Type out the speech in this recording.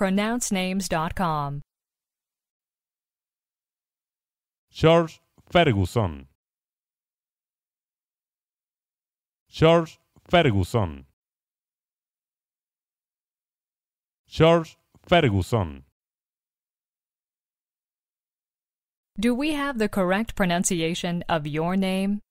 pronouncenames.com. George Ferguson. George Ferguson. George Ferguson. Do we have the correct pronunciation of your name?